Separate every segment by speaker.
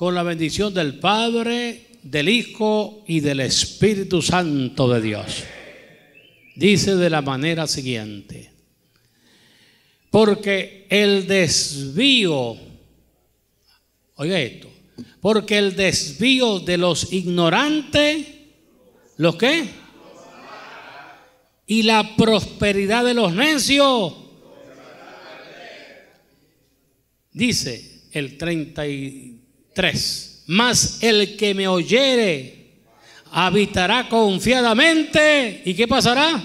Speaker 1: con la bendición del Padre, del Hijo y del Espíritu Santo de Dios. Dice de la manera siguiente, porque el desvío, oiga esto, porque el desvío de los ignorantes, ¿los qué? Y la prosperidad de los necios. Dice el 32. Tres, más el que me oyere habitará confiadamente. ¿Y qué pasará?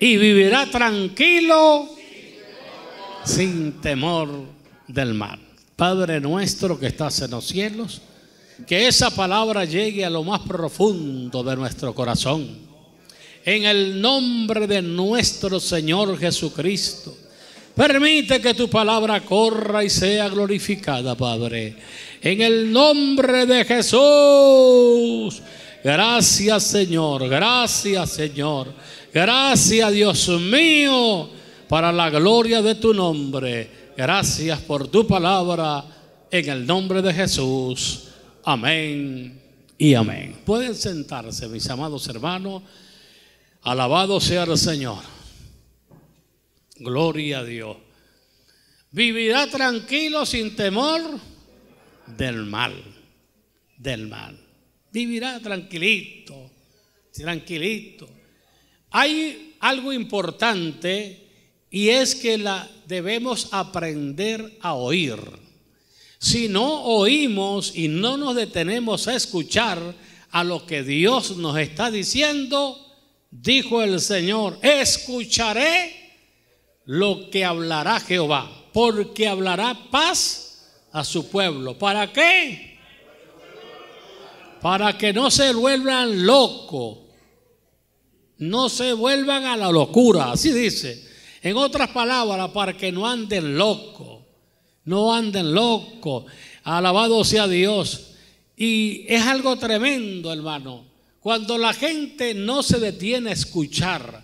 Speaker 1: Y vivirá tranquilo sin temor del mal. Padre nuestro que estás en los cielos, que esa palabra llegue a lo más profundo de nuestro corazón. En el nombre de nuestro Señor Jesucristo Permite que tu palabra corra y sea glorificada, Padre. En el nombre de Jesús. Gracias, Señor. Gracias, Señor. Gracias, Dios mío, para la gloria de tu nombre. Gracias por tu palabra. En el nombre de Jesús. Amén y amén. Pueden sentarse, mis amados hermanos. Alabado sea el Señor. Gloria a Dios. Vivirá tranquilo sin temor del mal. Del mal. Vivirá tranquilito. Tranquilito. Hay algo importante y es que la debemos aprender a oír. Si no oímos y no nos detenemos a escuchar a lo que Dios nos está diciendo, dijo el Señor, escucharé lo que hablará Jehová, porque hablará paz a su pueblo. ¿Para qué? Para que no se vuelvan locos, no se vuelvan a la locura, así dice. En otras palabras, para que no anden locos, no anden locos, alabado sea Dios. Y es algo tremendo, hermano, cuando la gente no se detiene a escuchar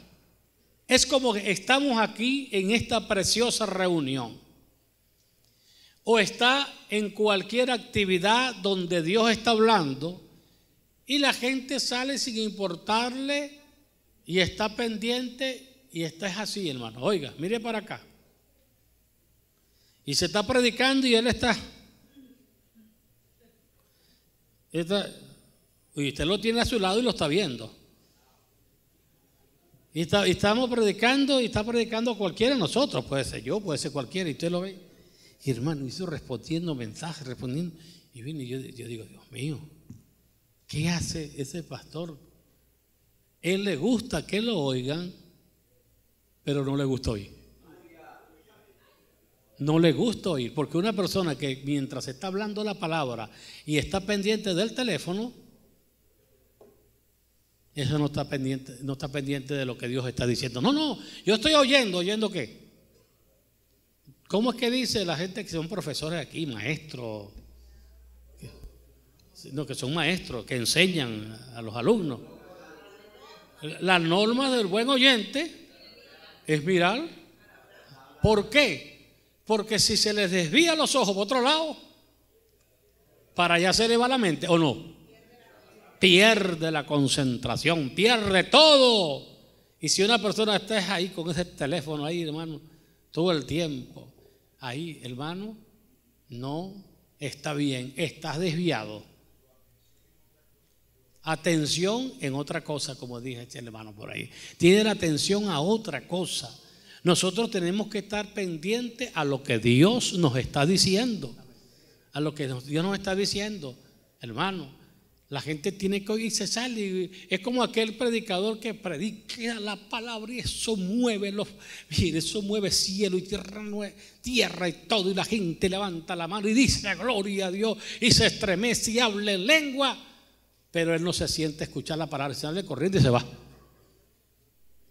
Speaker 1: es como que estamos aquí en esta preciosa reunión. O está en cualquier actividad donde Dios está hablando y la gente sale sin importarle y está pendiente y está es así, hermano. Oiga, mire para acá. Y se está predicando y él está. está y usted lo tiene a su lado y lo está viendo. Y, está, estamos predicando y está predicando cualquiera de nosotros, puede ser yo, puede ser cualquiera, y usted lo ve. Y hermano, hizo respondiendo mensajes, respondiendo. Y viene, yo, yo digo, Dios mío, ¿qué hace ese pastor? Él le gusta que lo oigan, pero no le gusta oír. No le gusta oír, porque una persona que mientras está hablando la palabra y está pendiente del teléfono, eso no está pendiente, no está pendiente de lo que Dios está diciendo. No, no, yo estoy oyendo, oyendo qué. ¿Cómo es que dice la gente que son profesores aquí, maestros? No, que son maestros, que enseñan a los alumnos. La norma del buen oyente es mirar. ¿Por qué? Porque si se les desvía los ojos por otro lado, para allá se le va la mente, ¿o no? pierde la concentración, pierde todo. Y si una persona está ahí con ese teléfono ahí, hermano, todo el tiempo, ahí, hermano, no está bien, estás desviado. Atención en otra cosa, como dije este hermano por ahí. Tiene la atención a otra cosa. Nosotros tenemos que estar pendientes a lo que Dios nos está diciendo. A lo que Dios nos está diciendo, hermano. La gente tiene que oír se sale. Es como aquel predicador que predica la palabra y eso mueve los. eso mueve cielo y tierra, tierra y todo. Y la gente levanta la mano y dice gloria a Dios. Y se estremece y habla en lengua. Pero él no se siente a escuchar la palabra. Se sale corriendo y se va.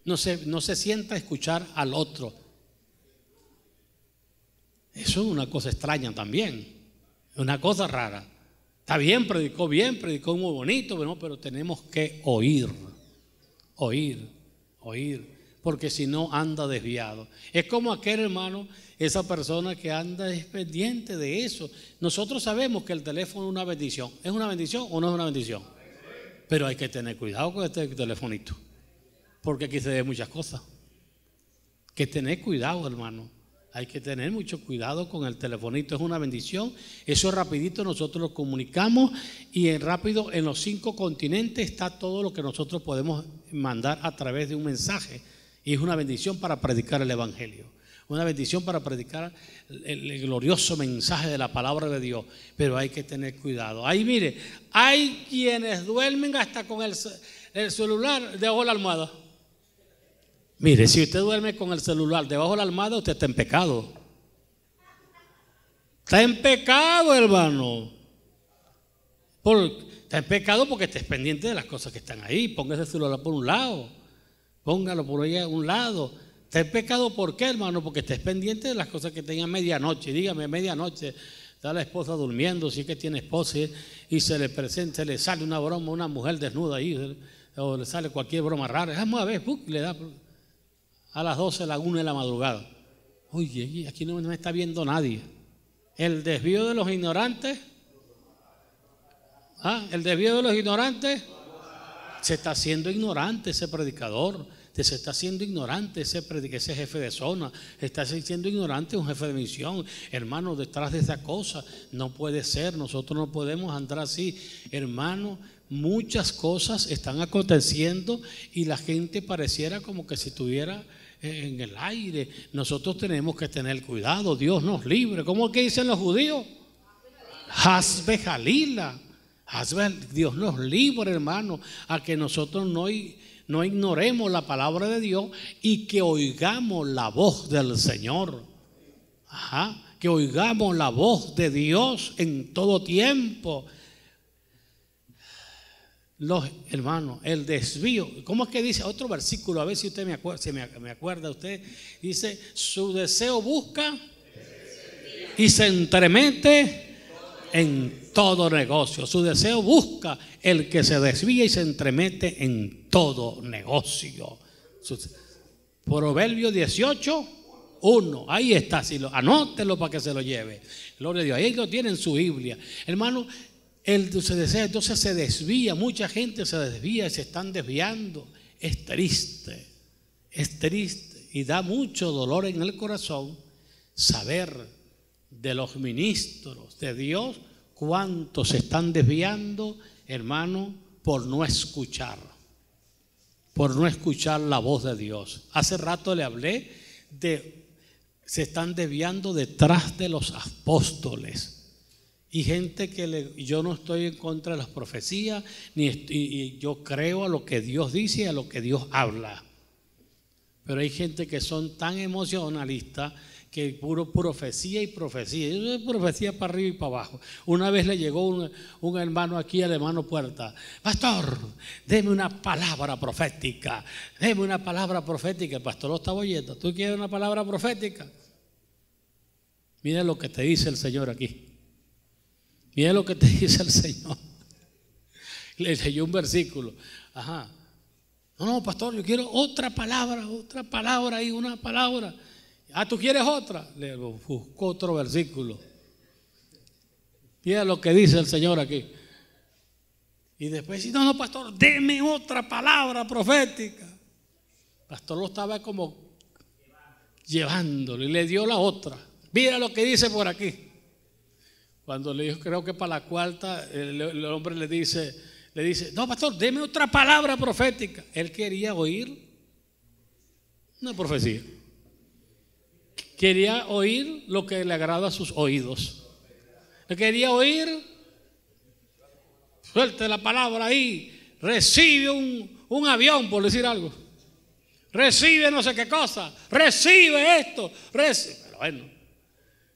Speaker 1: No se, no se sienta a escuchar al otro. Eso es una cosa extraña también. Una cosa rara. Está bien, predicó bien, predicó muy bonito, pero tenemos que oír, oír, oír, porque si no anda desviado. Es como aquel hermano, esa persona que anda despendiente de eso. Nosotros sabemos que el teléfono es una bendición. ¿Es una bendición o no es una bendición? Pero hay que tener cuidado con este telefonito, porque aquí se ve muchas cosas. Que tener cuidado, hermano. Hay que tener mucho cuidado con el telefonito, es una bendición. Eso rapidito nosotros lo comunicamos y en rápido en los cinco continentes está todo lo que nosotros podemos mandar a través de un mensaje. Y es una bendición para predicar el Evangelio, una bendición para predicar el, glorioso mensaje de la palabra de Dios. Pero hay que tener cuidado. Ahí mire, hay quienes duermen hasta con el, celular de de la almohada. Mire, si usted duerme con el celular debajo de la almohada, usted está en pecado. Está en pecado, hermano. está en pecado porque estés pendiente de las cosas que están ahí. Ponga ese celular por un lado. Póngalo por allá a un lado. Está en pecado, ¿por qué, hermano? Porque estés pendiente de las cosas que tenía medianoche. Dígame, medianoche está la esposa durmiendo, si es que tiene esposa, y se le presenta, le sale una broma, una mujer desnuda ahí, o le sale cualquier broma rara. Vamos a ver, le da a las 12, la 1 de la madrugada. Oye, aquí no me está viendo nadie. El desvío de los ignorantes. Ah, el desvío de los ignorantes. Se está haciendo ignorante ese predicador. Se está haciendo ignorante ese, ese jefe de zona. Se Está siendo ignorante un jefe de misión. Hermano, detrás de esa cosa no puede ser. Nosotros no podemos andar así. Hermano, muchas cosas están aconteciendo y la gente pareciera como que si tuviera en el aire. Nosotros tenemos que tener cuidado. Dios nos libre. ¿Cómo que dicen los judíos? Hazbe Jalila. Dios nos libre, hermano, a que nosotros no, no ignoremos la palabra de Dios y que oigamos la voz del Señor. Ajá, que oigamos la voz de Dios en todo tiempo los hermanos, el desvío. ¿Cómo es que dice? Otro versículo, a ver si usted me acuerda, si me, acuerda usted. Dice, su deseo busca y se entremete en todo negocio. Su deseo busca el que se desvía y se entremete en todo negocio. Proverbio 18, 1. Ahí está, si lo, anótelo para que se lo lleve. Gloria a Dios. Ahí lo tiene su Biblia. Hermano, el desea, entonces se desvía, mucha gente se desvía, y se están desviando. Es triste, es triste y da mucho dolor en el corazón saber de los ministros de Dios cuántos se están desviando, hermano, por no escuchar, por no escuchar la voz de Dios. Hace rato le hablé de, se están desviando detrás de los apóstoles y gente que le, yo no estoy en contra de las profecías, ni yo creo a lo que Dios dice y a lo que Dios habla. Pero hay gente que son tan emocionalistas que puro profecía y profecía. Yo es profecía para arriba y para abajo. Una vez le llegó un, hermano aquí al hermano Puerta. Pastor, deme una palabra profética. Deme una palabra profética. El pastor lo estaba oyendo. ¿Tú quieres una palabra profética? Mira lo que te dice el Señor aquí. Mira lo que te dice el Señor. Le leyó un versículo. Ajá. No, no, pastor, yo quiero otra palabra, otra palabra y una palabra. Ah, tú quieres otra. Le buscó otro versículo. Mira lo que dice el Señor aquí. Y después si no, no, pastor, deme otra palabra profética. pastor lo estaba como llevándolo y le dio la otra. Mira lo que dice por aquí. Cuando le dijo, creo que para la cuarta, el, hombre le dice, le dice, no, pastor, deme otra palabra profética. Él quería oír una profecía. Quería oír lo que le agrada a sus oídos. él quería oír, suelte la palabra ahí, recibe un, avión, por decir algo. Recibe no sé qué cosa, recibe esto, recibe. Pero bueno,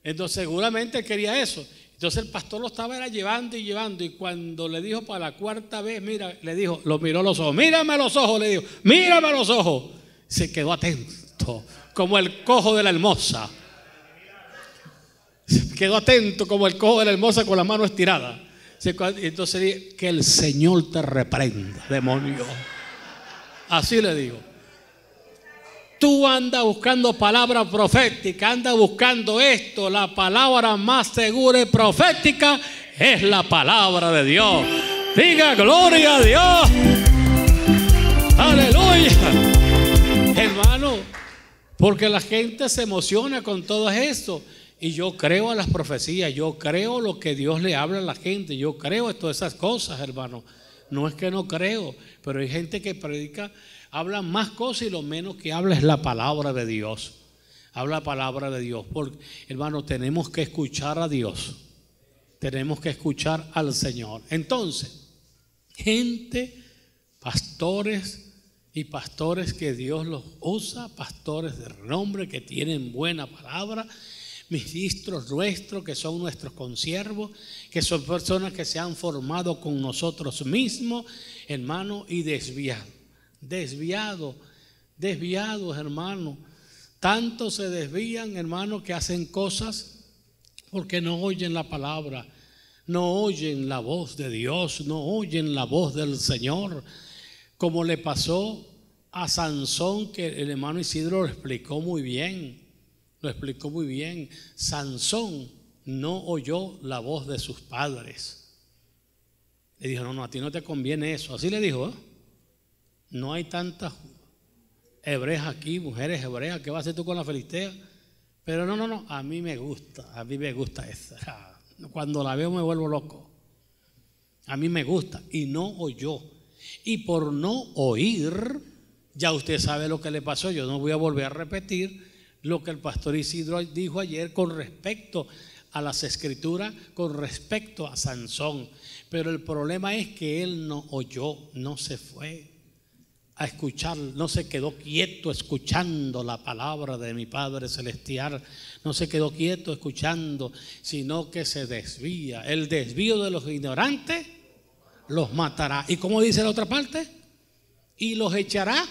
Speaker 1: entonces seguramente quería eso. Entonces el pastor lo estaba llevando y llevando y cuando le dijo para la cuarta vez, mira, le dijo, lo miró a los ojos, mírame los ojos, le dijo, mírame a los ojos. Se quedó atento, como el cojo de la hermosa. Se quedó atento como el cojo de la hermosa con la mano estirada. Entonces que el Señor te reprenda, demonio. Así le digo tú andas buscando palabra profética, anda buscando esto, la palabra más segura y profética es la palabra de Dios. Diga gloria a Dios. Aleluya. Hermano, porque la gente se emociona con todo esto. Y yo creo a las profecías, yo creo lo que Dios le habla a la gente, yo creo en todas esas cosas, hermano. No es que no creo, pero hay gente que predica habla más cosas y lo menos que habla es la palabra de Dios. Habla la palabra de Dios. Porque, hermano, tenemos que escuchar a Dios. Tenemos que escuchar al Señor. Entonces, gente, pastores y pastores que Dios los usa, pastores de renombre que tienen buena palabra, ministros nuestros que son nuestros consiervos, que son personas que se han formado con nosotros mismos, hermano, y desviados. Desviado, desviados, hermano. Tanto se desvían, hermano, que hacen cosas porque no oyen la palabra, no oyen la voz de Dios, no oyen la voz del Señor, como le pasó a Sansón, que el hermano Isidro lo explicó muy bien, lo explicó muy bien. Sansón no oyó la voz de sus padres. Le dijo, no, no, a ti no te conviene eso. Así le dijo, ¿eh? no hay tantas hebreas aquí, mujeres hebreas, ¿qué vas a hacer tú con la filistea? Pero no, no, no, a mí me gusta, a mí me gusta esa. Cuando la veo me vuelvo loco. A mí me gusta y no oyó. Y por no oír, ya usted sabe lo que le pasó, yo no voy a volver a repetir lo que el pastor Isidro dijo ayer con respecto a las escrituras, con respecto a Sansón. Pero el problema es que él no oyó, no se fue escuchar, no se quedó quieto escuchando la palabra de mi Padre Celestial, no se quedó quieto escuchando, sino que se desvía. El desvío de los ignorantes los matará. ¿Y cómo dice la otra parte? Y los echará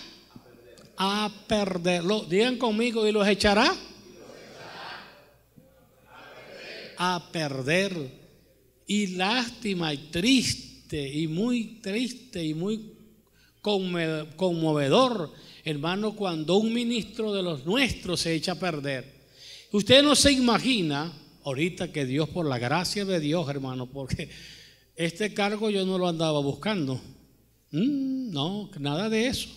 Speaker 1: a perder. Lo, digan conmigo, y los echará a perder. Y lástima y triste y muy triste y muy conmovedor, hermano, cuando un ministro de los nuestros se echa a perder. Usted no se imagina, ahorita que Dios, por la gracia de Dios, hermano, porque este cargo yo no lo andaba buscando. Mm, no, nada de eso.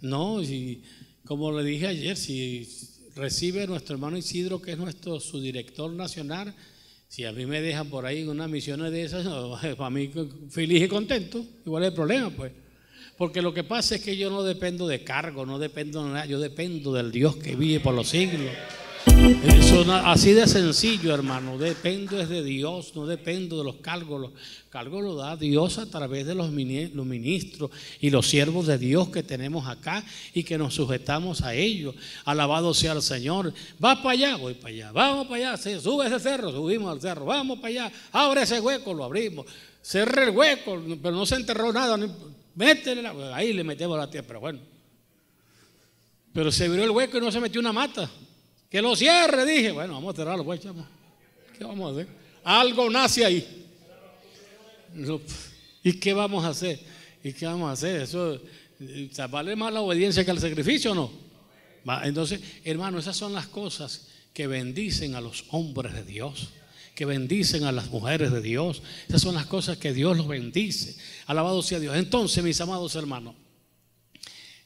Speaker 1: No, y como le dije ayer, si recibe nuestro hermano Isidro, que es nuestro subdirector director nacional, si a mí me dejan por ahí en unas misiones de esas, para mí feliz y contento, igual el problema, pues. Porque lo que pasa es que yo no dependo de cargo, no dependo de nada, yo dependo del Dios que vive por los siglos. Eso, así de sencillo, hermano. Dependo es de Dios, no dependo de los cargos. Los cargos da Dios a través de los ministros y los siervos de Dios que tenemos acá y que nos sujetamos a ellos. Alabado sea el Señor. Va para allá, voy para allá. Vamos para allá. Se sube ese cerro, subimos al cerro. Vamos para allá. Abre ese hueco, lo abrimos. Cerra el hueco, pero no se enterró nada métele ahí le metemos la tierra, pero bueno. Pero se abrió el hueco y no se metió una mata. Que lo cierre, dije. Bueno, vamos a cerrarlo, pues, chamo. ¿Qué vamos a hacer? Algo nace ahí. ¿Y qué vamos a hacer? ¿Y qué vamos a hacer? Eso eh, vale más la obediencia que el sacrificio, ¿o ¿no? Entonces, hermano, esas son las cosas que bendicen a los hombres de Dios que bendicen a las mujeres de Dios. Esas son las cosas que Dios los bendice. Alabado sea Dios. Entonces, mis amados hermanos,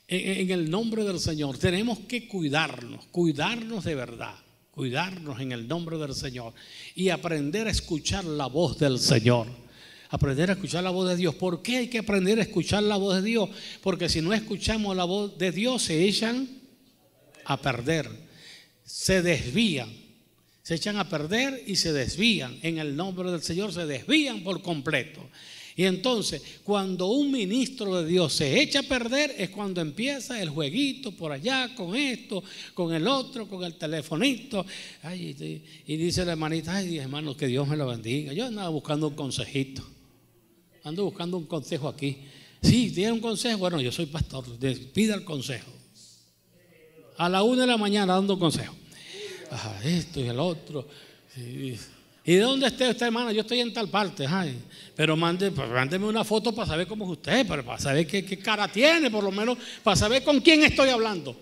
Speaker 1: en el nombre del Señor tenemos que cuidarnos, cuidarnos de verdad, cuidarnos en el nombre del Señor y aprender a escuchar la voz del Señor. Aprender a escuchar la voz de Dios. ¿Por qué hay que aprender a escuchar la voz de Dios? Porque si no escuchamos la voz de Dios, se echan a perder, se desvían se echan a perder y se desvían. En el nombre del Señor se desvían por completo. Y entonces, cuando un ministro de Dios se echa a perder, es cuando empieza el jueguito por allá, con esto, con el otro, con el telefonito. y dice la hermanita, ay, hermano, que Dios me lo bendiga. Yo andaba buscando un consejito. Ando buscando un consejo aquí. Sí, tiene un consejo. Bueno, yo soy pastor. Pida el consejo. A la una de la mañana dando consejo esto y el otro. Y, de dónde esté esta hermana? Yo estoy en tal parte. pero mande, pues, mándeme una foto para saber cómo es usted, para saber qué, cara tiene, por lo menos, para saber con quién estoy hablando,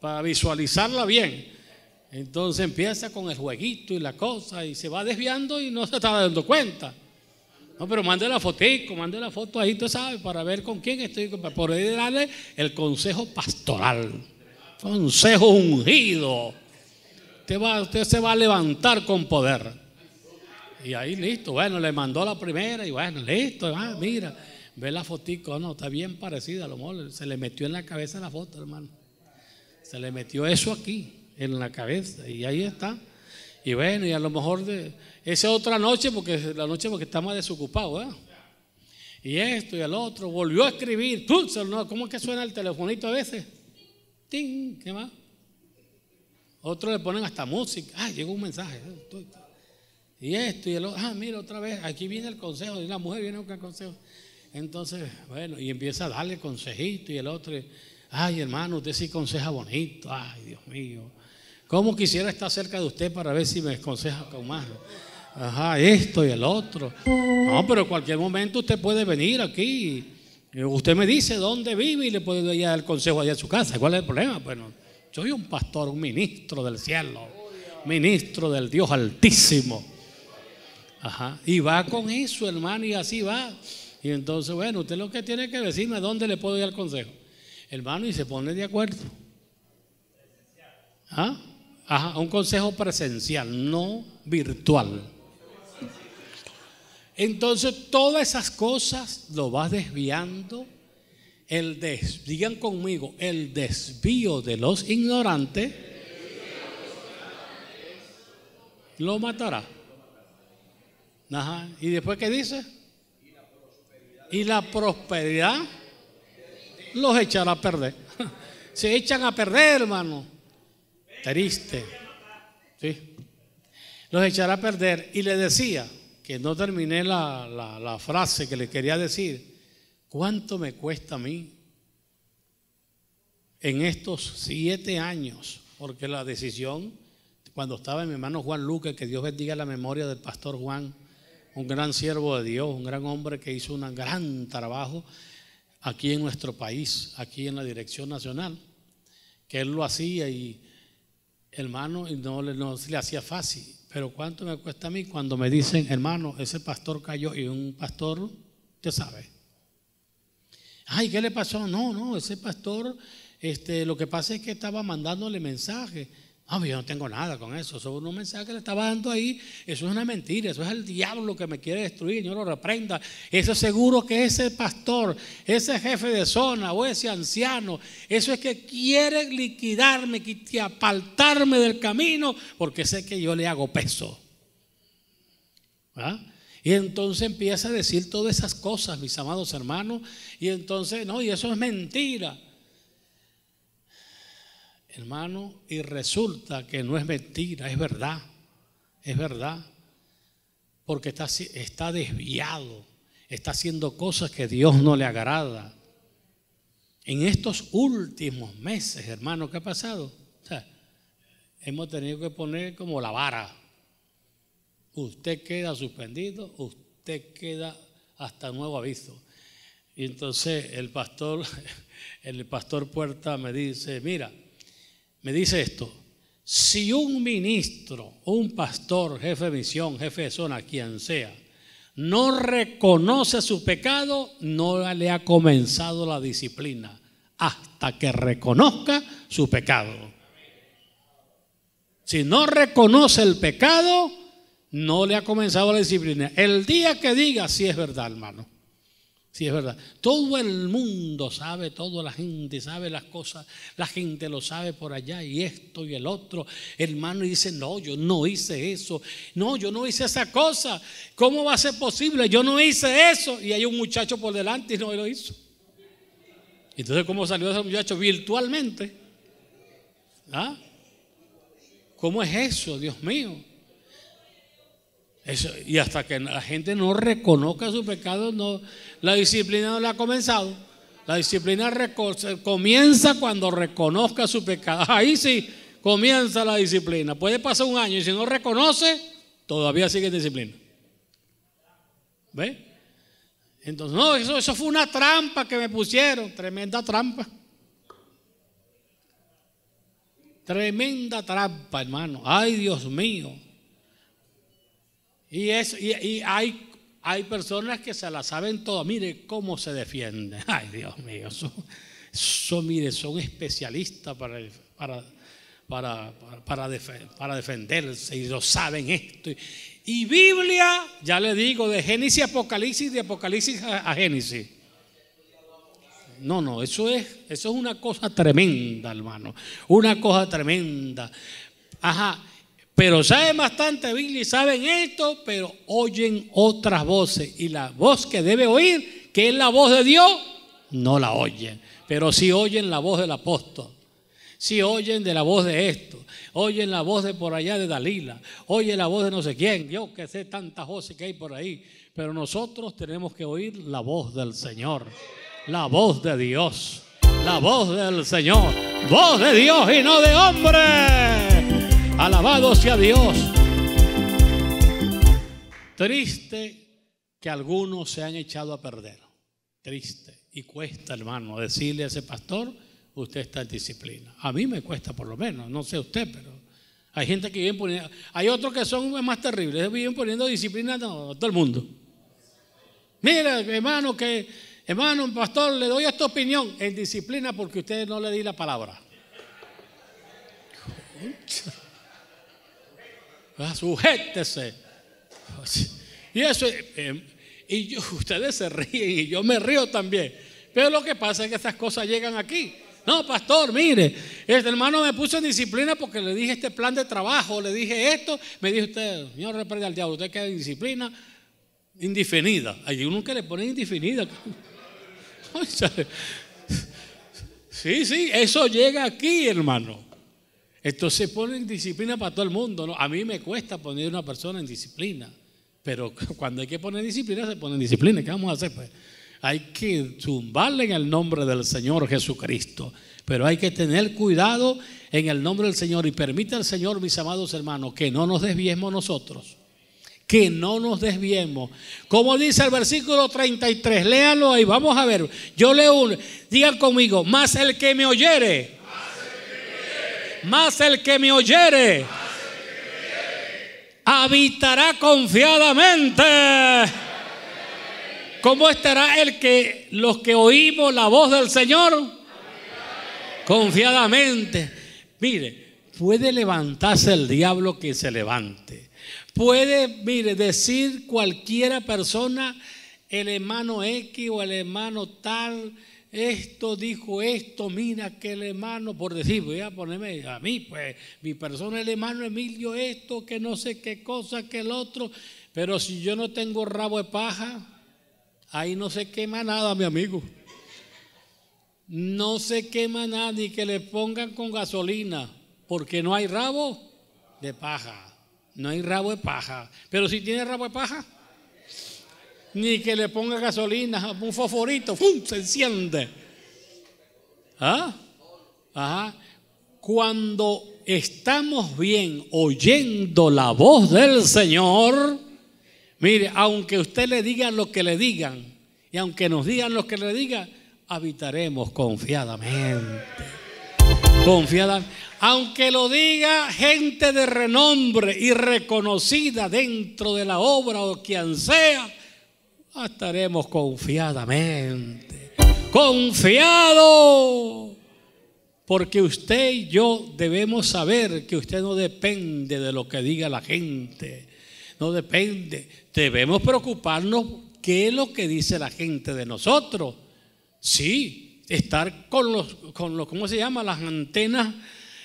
Speaker 1: para visualizarla bien. Entonces empieza con el jueguito y la cosa y se va desviando y no se está dando cuenta. No, pero mande la fotico, mande la foto ahí, tú sabes, para ver con quién estoy, para poder darle el consejo pastoral, consejo ungido. Usted, va, usted se va a levantar con poder. Y ahí listo, bueno, le mandó la primera y bueno, listo, ah, mira, ve la fotico, no, está bien parecida, a lo mejor se le metió en la cabeza la foto, hermano. Se le metió eso aquí, en la cabeza, y ahí está. Y bueno, y a lo mejor de, esa otra noche, porque la noche porque está más desocupado, Y esto y el otro, volvió a escribir, ¿cómo es que suena el telefonito a veces? ¡Ting! ¿Qué más? Otros le ponen hasta música. Ah, llegó un mensaje. Ah, y esto y el otro. Ah, mira, otra vez. Aquí viene el consejo. Y la mujer viene con el consejo. Entonces, bueno, y empieza a darle consejito y el otro. Ay, hermano, usted sí conseja bonito. Ay, Dios mío. ¿Cómo quisiera estar cerca de usted para ver si me aconseja con más? Ajá, esto y el otro. No, pero en cualquier momento usted puede venir aquí. Usted me dice dónde vive y le puede dar el consejo allá en su casa. ¿Cuál es el problema? Bueno. Yo soy un pastor, un ministro del cielo, ministro del Dios altísimo. Ajá. Y va con eso, hermano, y así va. Y entonces, bueno, usted lo que tiene que decirme, ¿dónde le puedo dar consejo? Hermano, y se pone de acuerdo. ¿Ah? Ajá, un consejo presencial, no virtual. Entonces, todas esas cosas lo vas desviando el digan conmigo, el desvío de los ignorantes lo matará. ¿Y después qué dice? Y la prosperidad los echará a perder. Se echan a perder, hermano. Triste. Sí. Los echará a perder. Y le decía, que no terminé la, la frase que le quería decir ¿Cuánto me cuesta a mí en estos siete años? Porque la decisión, cuando estaba en mi hermano Juan Lucas, que Dios bendiga la memoria del pastor Juan, un gran siervo de Dios, un gran hombre que hizo un gran trabajo aquí en nuestro país, aquí en la dirección nacional, que él lo hacía y hermano, no, no le hacía fácil. Pero ¿cuánto me cuesta a mí cuando me dicen, hermano, ese pastor cayó y un pastor, ya sabes? Ay, ¿qué le pasó? No, no, ese pastor, este, lo que pasa es que estaba mandándole mensajes. Pues, ah, yo no tengo nada con eso. Eso es un mensaje que le estaba dando ahí. Eso es una mentira. Eso es el diablo que me quiere destruir. Yo lo reprenda. Eso seguro que ese pastor, ese jefe de zona o ese anciano, eso es que quiere liquidarme, apartarme del camino porque sé que yo le hago peso. ¿verdad?, ¿Ah? Y entonces empieza a decir todas esas cosas, mis amados hermanos. Y entonces, no, y eso es mentira. Hermano, y resulta que no es mentira, es verdad. Es verdad. Porque está, está desviado. Está haciendo cosas que Dios no le agrada. En estos últimos meses, hermano, ¿qué ha pasado? hemos tenido que poner como la vara usted queda suspendido, usted queda hasta nuevo aviso. Y entonces el pastor, el pastor Puerta me dice, mira, me dice esto, si un ministro, un pastor, jefe de misión, jefe de zona, quien sea, no reconoce su pecado, no le ha comenzado la disciplina hasta que reconozca su pecado. Si no reconoce el pecado, no le ha comenzado la disciplina. El día que diga, si es verdad, hermano. si es verdad. Todo el mundo sabe, toda la gente sabe las cosas. La gente lo sabe por allá y esto y el otro. Hermano, dice, no, yo no hice eso. No, yo no hice esa cosa. ¿Cómo va a ser posible? Yo no hice eso. Y hay un muchacho por delante y no lo hizo. Entonces, ¿cómo salió ese muchacho? Virtualmente. ¿Ah? ¿Cómo es eso, Dios mío? y hasta que la gente no reconozca su pecado, no, la disciplina no le ha comenzado. La disciplina comienza cuando reconozca su pecado. Ahí sí comienza la disciplina. Puede pasar un año y si no reconoce, todavía sigue en disciplina. ¿Ve? Entonces, no, eso, eso fue una trampa que me pusieron. Tremenda trampa. Tremenda trampa, hermano. Ay, Dios mío. Y, y, hay, hay personas que se la saben todo. Mire cómo se defienden. Ay, Dios mío. Son, mire, son especialistas para, para, para, defenderse. Y lo saben esto. Y, Biblia, ya le digo, de Génesis a Apocalipsis, de Apocalipsis a, a Génesis. No, no, eso es, eso es una cosa tremenda, hermano. Una cosa tremenda. Ajá pero saben bastante Biblia y saben esto, pero oyen otras voces. Y la voz que debe oír, que es la voz de Dios, no la oyen. Pero sí oyen la voz del apóstol. Si oyen de la voz de esto, oyen la voz de por allá de Dalila, oyen la voz de no sé quién, yo que sé tantas voces que hay por ahí, pero nosotros tenemos que oír la voz del Señor, la voz de Dios, la voz del Señor, voz de Dios y no de hombre. Alabado sea Dios. Triste que algunos se han echado a perder. Triste. Y cuesta, hermano, decirle a ese pastor, usted está en disciplina. A mí me cuesta por lo menos, no sé usted, pero hay gente que viene poniendo, hay otros que son más terribles, vienen poniendo disciplina a todo el mundo. Mira, hermano, que, hermano, pastor, le doy esta opinión en disciplina porque usted no le di la palabra. Ah, sujétese. Y eso, eh, eh, y yo, ustedes se ríen y yo me río también. Pero lo que pasa es que estas cosas llegan aquí. No, pastor, mire, este hermano me puso en disciplina porque le dije este plan de trabajo, le dije esto, me dijo usted, señor, reprende al diablo, usted queda en disciplina indefinida. Hay uno que le pone indefinida. Sí, sí, eso llega aquí, hermano. Entonces ponen disciplina para todo el mundo. ¿no? A mí me cuesta poner una persona en disciplina, pero cuando hay que poner disciplina, se pone en disciplina. ¿Qué vamos a hacer? Pues? Hay que zumbarle en el nombre del Señor Jesucristo. Pero hay que tener cuidado en el nombre del Señor y permite al Señor, mis amados hermanos, que no nos desviemos nosotros. Que no nos desviemos. Como dice el versículo 33, léalo ahí, vamos a ver. Yo leo un Digan conmigo, más el que me oyere más el que me oyere, habitará confiadamente. ¿Cómo estará el que los que oímos la voz del Señor? Confiadamente. Mire, puede levantarse el diablo que se levante. Puede, mire, decir cualquiera persona, el hermano X o el hermano tal, esto dijo esto, mira que el hermano, por decir, voy a ponerme a mí, pues mi persona, el hermano Emilio, esto, que no sé qué cosa, que el otro, pero si yo no tengo rabo de paja, ahí no se quema nada, mi amigo. No se quema nada ni que le pongan con gasolina, porque no hay rabo de paja. No hay rabo de paja. Pero si tiene rabo de paja, ni que le ponga gasolina, un fosforito, se enciende. ¿Ah? Ajá. Cuando estamos bien oyendo la voz del Señor, mire, aunque usted le diga lo que le digan, y aunque nos digan lo que le digan, habitaremos confiadamente. Confiadamente. Aunque lo diga gente de renombre y reconocida dentro de la obra o quien sea, Ah, estaremos confiadamente, confiado, porque usted y yo debemos saber que usted no depende de lo que diga la gente, no depende, debemos preocuparnos qué es lo que dice la gente de nosotros, sí, estar con los, con los ¿cómo se llama? Las antenas.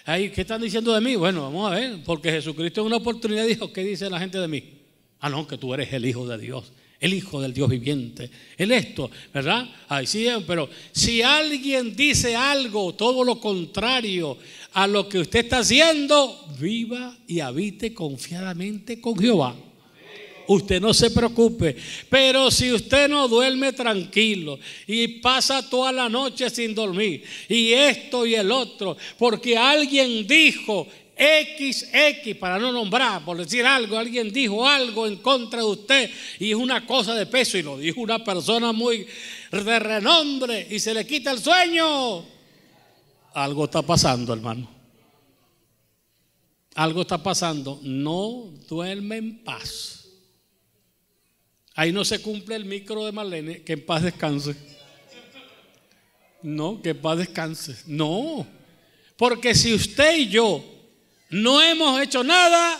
Speaker 1: Ahí, ¿Qué están diciendo de mí? Bueno, vamos a ver, porque Jesucristo en una oportunidad dijo, ¿qué dice la gente de mí? Ah, no, que tú eres el Hijo de Dios el Hijo del Dios viviente, En esto, ¿verdad? Ahí sí, eh, pero si alguien dice algo, todo lo contrario a lo que usted está haciendo, viva y habite confiadamente con Jehová. Usted no se preocupe. Pero si usted no duerme tranquilo y pasa toda la noche sin dormir y esto y el otro, porque alguien dijo XX, para no nombrar, por decir algo, alguien dijo algo en contra de usted y es una cosa de peso y lo dijo una persona muy de renombre y se le quita el sueño. Algo está pasando, hermano. Algo está pasando. No duerme en paz. Ahí no se cumple el micro de Malene, que en paz descanse. No, que en paz descanse. No. Porque si usted y yo no hemos hecho nada,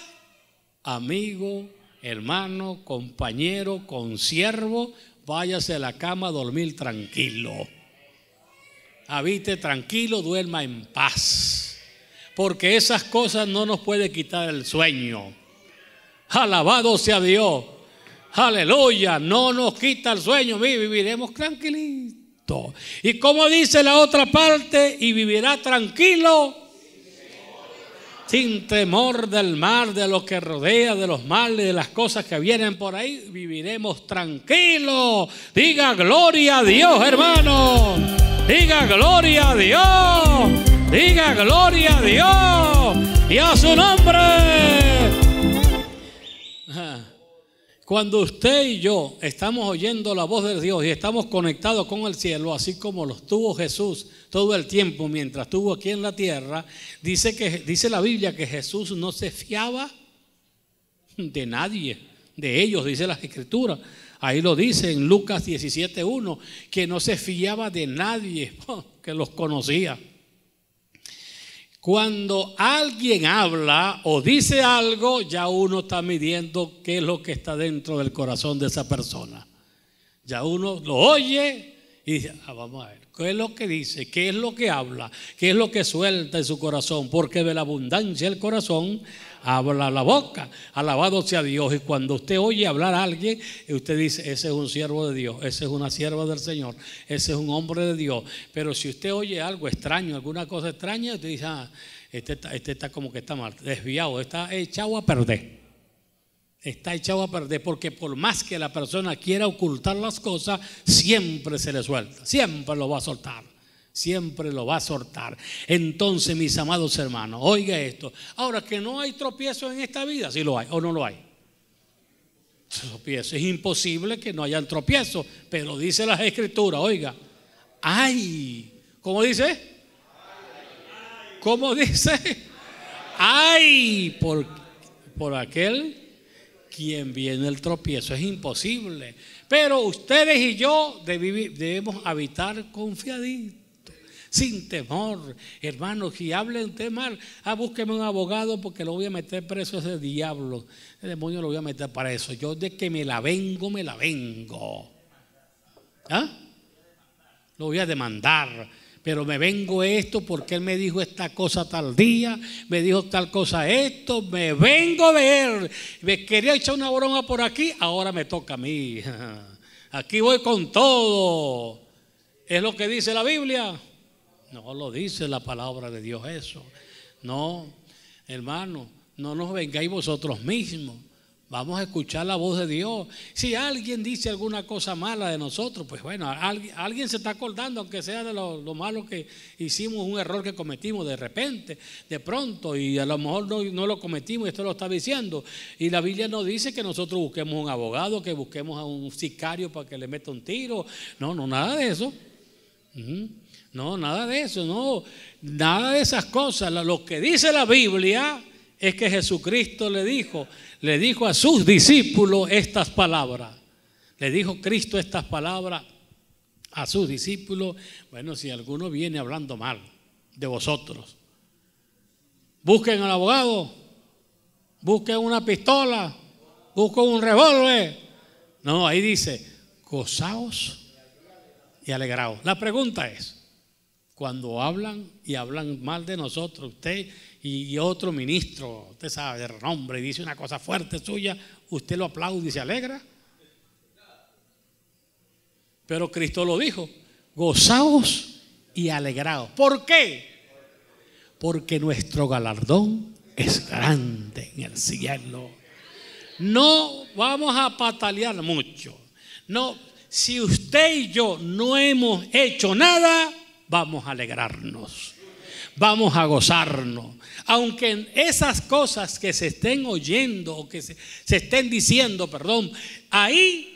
Speaker 1: amigo, hermano, compañero, consiervo, váyase a la cama a dormir tranquilo. Habite tranquilo, duerma en paz. Porque esas cosas no nos puede quitar el sueño. Alabado sea Dios. Aleluya, no nos quita el sueño, viviremos tranquilito Y como dice la otra parte, y vivirá tranquilo sin temor del mar, de lo que rodea, de los males, de las cosas que vienen por ahí, viviremos tranquilos. Diga gloria a Dios, hermano. Diga gloria a Dios. Diga gloria a Dios. Y a su nombre. Ah. Cuando usted y yo estamos oyendo la voz de Dios y estamos conectados con el cielo, así como lo tuvo Jesús todo el tiempo mientras estuvo aquí en la tierra, dice, que, dice la Biblia que Jesús no se fiaba de nadie, de ellos, dice las escrituras. Ahí lo dice en Lucas 17.1, que no se fiaba de nadie, que los conocía. Cuando alguien habla o dice algo, ya uno está midiendo qué es lo que está dentro del corazón de esa persona. Ya uno lo oye y dice, ah, vamos a ver. ¿Qué es lo que dice? ¿Qué es lo que habla? ¿Qué es lo que suelta en su corazón? Porque de la abundancia del corazón habla la boca. Alabado sea Dios. Y cuando usted oye hablar a alguien, eh, usted dice, ese es un siervo de Dios, ese es una sierva del Señor, ese es un hombre de Dios. Pero si usted oye algo extraño, alguna cosa extraña, usted dice, ah, este, este está como que está mal, desviado, está echado a perder está echado a perder porque por más que la persona quiera ocultar las cosas, siempre se le suelta, siempre lo va a soltar, siempre lo va a soltar. Entonces, mis amados hermanos, oiga esto, ahora que no hay tropiezo en esta vida, si lo hay o no lo hay. Tropiezo. es imposible que no hayan Tropiezo pero dice las escrituras, oiga, Ay ¿cómo dice? ¿Cómo dice? Ay, por, por aquel quien viene el tropiezo. Es imposible. Pero ustedes y yo debemos habitar confiaditos, sin temor. Hermanos, si hablen de mal, ah, búsqueme un abogado porque lo voy a meter preso ese diablo. El demonio lo voy a meter para eso. Yo de que me la vengo, me la vengo. ¿Ah? Lo voy a demandar pero me vengo esto porque él me dijo esta cosa tal día, me dijo tal cosa esto, me vengo a ver, me quería echar una broma por aquí, ahora me toca a mí. Aquí voy con todo. ¿Es lo que dice la Biblia? No lo dice la palabra de Dios eso. No, hermano, no nos vengáis vosotros mismos. Vamos a escuchar la voz de Dios. Si alguien dice alguna cosa mala de nosotros, pues bueno, alguien, se está acordando, aunque sea de lo, malo que hicimos, un error que cometimos de repente, de pronto, y a lo mejor no, lo cometimos, y esto lo está diciendo. Y la Biblia no dice que nosotros busquemos un abogado, que busquemos a un sicario para que le meta un tiro. No, no, nada de eso. No, nada de eso, no, nada de esas cosas. Lo que dice la Biblia es que Jesucristo le dijo, le dijo a sus discípulos estas palabras. Le dijo Cristo estas palabras a sus discípulos. Bueno, si alguno viene hablando mal de vosotros, busquen al abogado, busquen una pistola, busquen un revólver. No, ahí dice, gozaos y alegraos. La pregunta es, cuando hablan y hablan mal de nosotros, usted y otro ministro, usted sabe, de nombre dice una cosa fuerte suya, usted lo aplaude y se alegra. Pero Cristo lo dijo, gozaos y alegraos. ¿Por qué? Porque nuestro galardón es grande en el cielo. No vamos a patalear mucho. No, si usted y yo no hemos hecho nada, vamos a alegrarnos. Vamos a gozarnos aunque esas cosas que se estén oyendo o que se, estén diciendo, perdón, ahí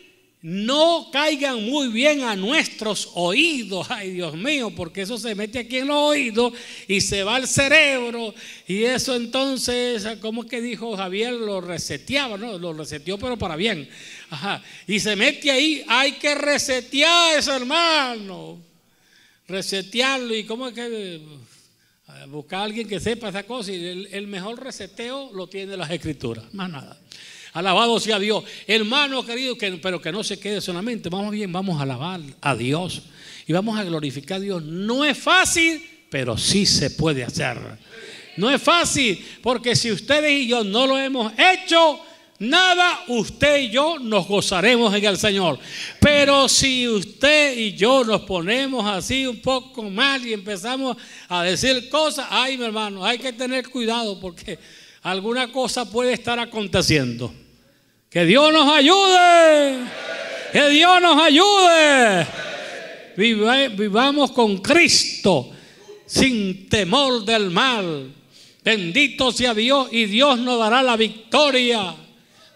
Speaker 1: no caigan muy bien a nuestros oídos, ay Dios mío, porque eso se mete aquí en los oídos y se va al cerebro y eso entonces, ¿cómo es que dijo Javier? Lo reseteaba, ¿no? Lo reseteó pero para bien. Ajá. Y se mete ahí, hay que resetear a ese hermano, resetearlo y cómo es que buscar a alguien que sepa esa cosa y el, mejor receteo lo tiene las escrituras, más nada. Alabado sea Dios. Hermano querido, que, pero que no se quede solamente. Vamos bien, vamos a alabar a Dios y vamos a glorificar a Dios. No es fácil, pero sí se puede hacer. No es fácil, porque si ustedes y yo no lo hemos hecho, nada, usted y yo nos gozaremos en el Señor. Pero si usted y yo nos ponemos así un poco mal y empezamos a decir cosas, ay mi hermano, hay que tener cuidado porque alguna cosa puede estar aconteciendo. Que Dios nos ayude. Que Dios nos ayude. vivamos con Cristo sin temor del mal. Bendito sea Dios y Dios nos dará la victoria.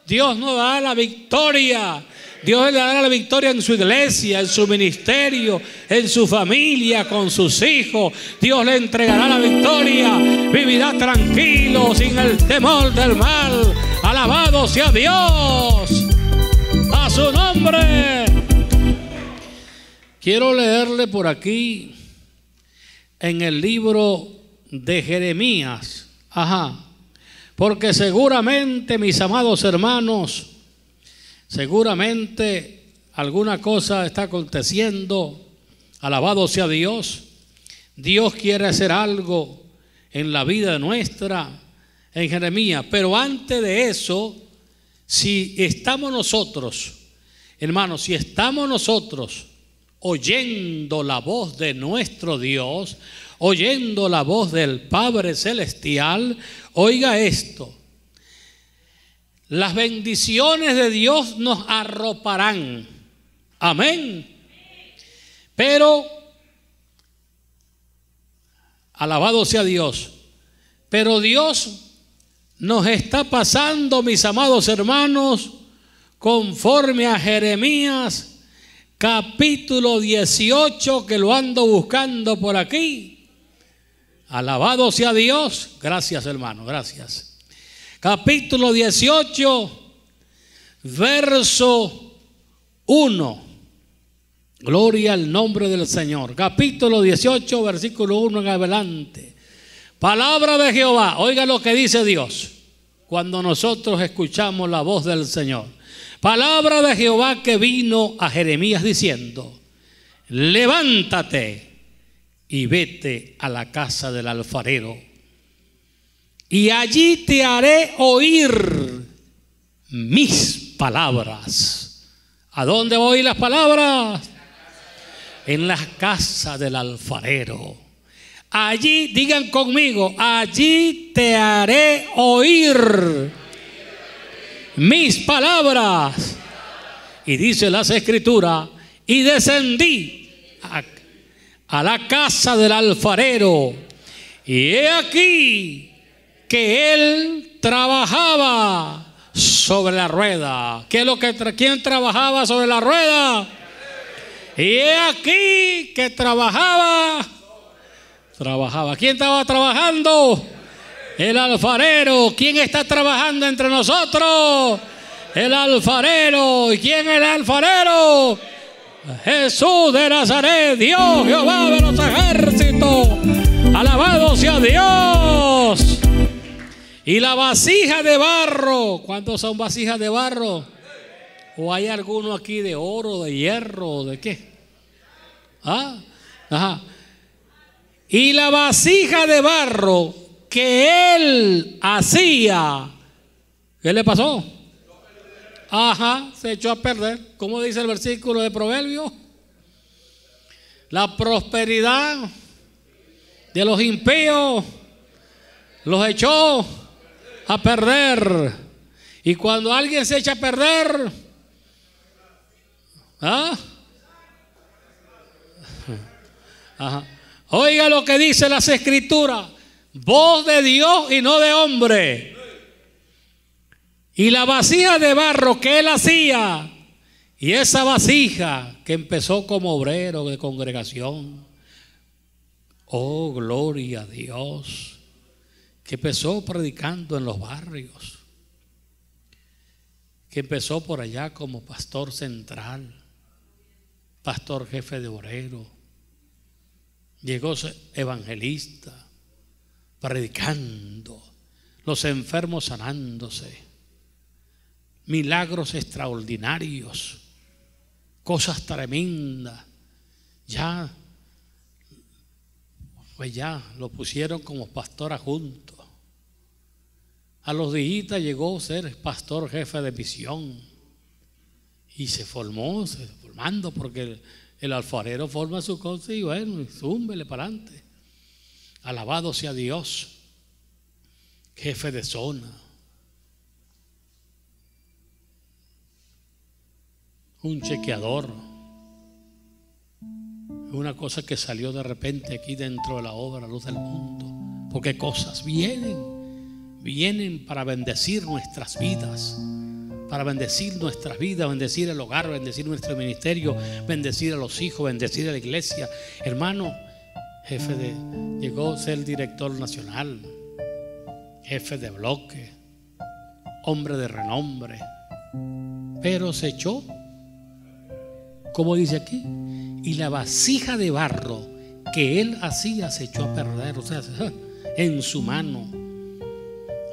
Speaker 1: Dios nos da la victoria. Dios le dará la victoria en su iglesia, en su ministerio, en su familia, con sus hijos. Dios le entregará la victoria. Vivirá tranquilo, sin el temor del mal. Alabado sea Dios. A su nombre. Quiero leerle por aquí en el libro de Jeremías. Ajá. Porque seguramente, mis amados hermanos, seguramente alguna cosa está aconteciendo. Alabado sea Dios. Dios quiere hacer algo en la vida nuestra, en Jeremías. Pero antes de eso, si estamos nosotros, hermanos, si estamos nosotros oyendo la voz de nuestro Dios, oyendo la voz del Padre Celestial, Oiga esto. Las bendiciones de Dios nos arroparán. Amén. Pero, alabado sea Dios, pero Dios nos está pasando, mis amados hermanos, conforme a Jeremías capítulo 18, que lo ando buscando por aquí. Alabado sea Dios. Gracias, hermano, gracias. Capítulo 18, verso 1. Gloria al nombre del Señor. Capítulo 18, versículo 1 en adelante. Palabra de Jehová. Oiga lo que dice Dios cuando nosotros escuchamos la voz del Señor. Palabra de Jehová que vino a Jeremías diciendo, levántate y vete a la casa del alfarero. Y allí te haré oír mis palabras. ¿A dónde voy las palabras? En la casa del alfarero. Allí, digan conmigo, allí te haré oír mis palabras. Y dice las escrituras, y descendí a a la casa del alfarero. Y he aquí que él trabajaba sobre la rueda. ¿Qué lo que ¿Quién trabajaba sobre la rueda? Y he aquí que trabajaba. Trabajaba. ¿Quién estaba trabajando? El alfarero. ¿Quién está trabajando entre nosotros? El alfarero. ¿Y quién es el alfarero? Jesús de Nazaret, Dios Jehová de los ejércitos. Alabado sea Dios. Y la vasija de barro. ¿Cuántos son vasijas de barro? ¿O hay alguno aquí de oro, de hierro, de qué? ¿Ah? Ajá. Y la vasija de barro que él hacía. ¿Qué le pasó? Ajá, se echó a perder. ¿Cómo dice el versículo de Proverbio? La prosperidad de los impíos los echó a perder. Y cuando alguien se echa a perder, ¿ah? Oiga lo que dice las escrituras, voz de Dios y no de hombre. Y la vasija de barro que él hacía, y esa vasija que empezó como obrero de congregación, oh gloria a Dios, que empezó predicando en los barrios, que empezó por allá como pastor central, pastor jefe de obrero, llegó evangelista, predicando, los enfermos sanándose milagros extraordinarios, cosas tremendas. Ya, pues ya, lo pusieron como pastor adjunto. A los días llegó a ser pastor jefe de misión y se formó, se formando, porque el, alfarero forma su cosa y bueno, zúmbele para adelante. Alabado sea Dios, jefe de zona un chequeador, una cosa que salió de repente aquí dentro de la obra Luz del Mundo. Porque cosas vienen, vienen para bendecir nuestras vidas, para bendecir nuestras vidas, bendecir el hogar, bendecir nuestro ministerio, bendecir a los hijos, bendecir a la iglesia. Hermano, jefe de, llegó a ser director nacional, jefe de bloque, hombre de renombre, pero se echó como dice aquí, y la vasija de barro que él hacía se echó a perder, o sea, en su mano.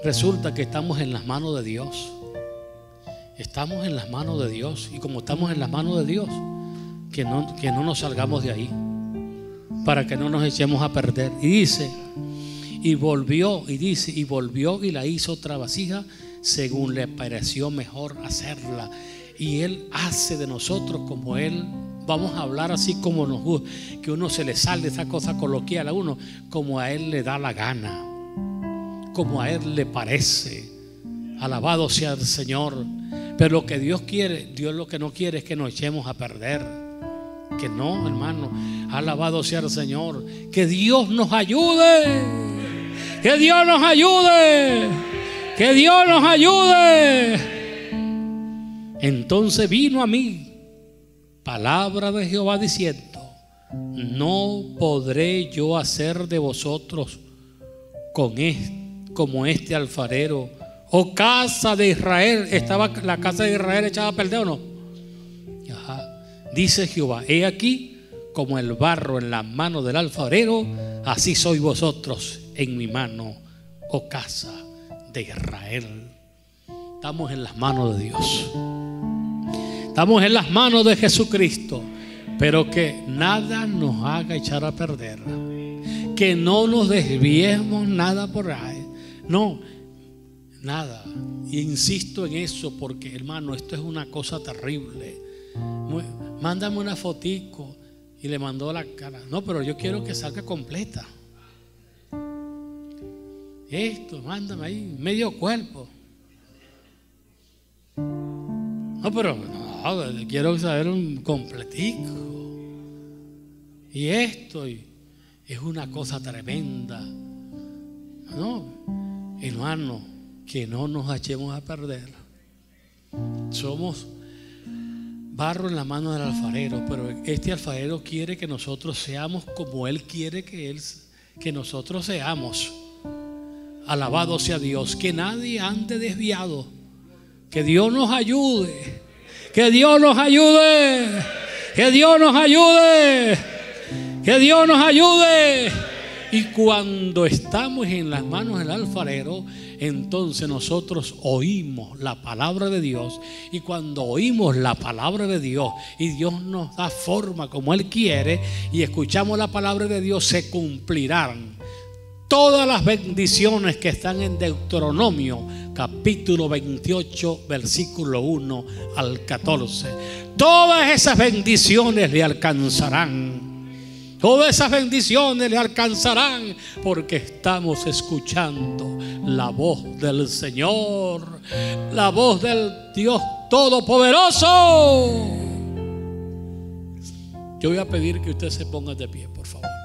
Speaker 1: Resulta que estamos en las manos de Dios. Estamos en las manos de Dios. Y como estamos en las manos de Dios, que no, que no nos salgamos de ahí. Para que no nos echemos a perder. Y dice, y volvió, y dice, y volvió y la hizo otra vasija según le pareció mejor hacerla y Él hace de nosotros como Él. Vamos a hablar así como nos gusta, que uno se le sale esa cosa coloquial a uno, como a Él le da la gana, como a Él le parece. Alabado sea el Señor. Pero lo que Dios quiere, Dios lo que no quiere es que nos echemos a perder. Que no, hermano. Alabado sea el Señor. Que Dios nos ayude. Que Dios nos ayude. Que Dios nos ayude. Entonces vino a mí palabra de Jehová diciendo, no podré yo hacer de vosotros con como este alfarero. O oh, casa de Israel, estaba la casa de Israel echada a perder o no. Dice Jehová, he aquí como el barro en la mano del alfarero, así sois vosotros en mi mano, oh casa de Israel. Estamos en las manos de Dios. Estamos en las manos de Jesucristo. Pero que nada nos haga echar a perder. Que no nos desviemos nada por ahí. No, nada. Insisto en eso porque, hermano, esto es una cosa terrible. Mándame una fotico. Y le mandó la cara. No, pero yo quiero que salga completa. Esto, mándame ahí, medio cuerpo. No, pero no, quiero saber un completico. Y esto es una cosa tremenda. hermano, que no nos echemos a perder. Somos barro en la mano del alfarero, pero este alfarero quiere que nosotros seamos como él quiere que que nosotros seamos. Alabado sea Dios, que nadie ande desviado. Que Dios nos ayude que Dios nos ayude. Que Dios nos ayude. Que Dios nos ayude. Y cuando estamos en las manos del alfarero, entonces nosotros oímos la palabra de Dios. Y cuando oímos la palabra de Dios y Dios nos da forma como Él quiere y escuchamos la palabra de Dios, se cumplirán todas las bendiciones que están en Deuteronomio capítulo 28 versículo 1 al 14. Todas esas bendiciones le alcanzarán. Todas esas bendiciones le alcanzarán porque estamos escuchando la voz del Señor, la voz del Dios Todopoderoso. Yo voy a pedir que usted se ponga de pie, por favor.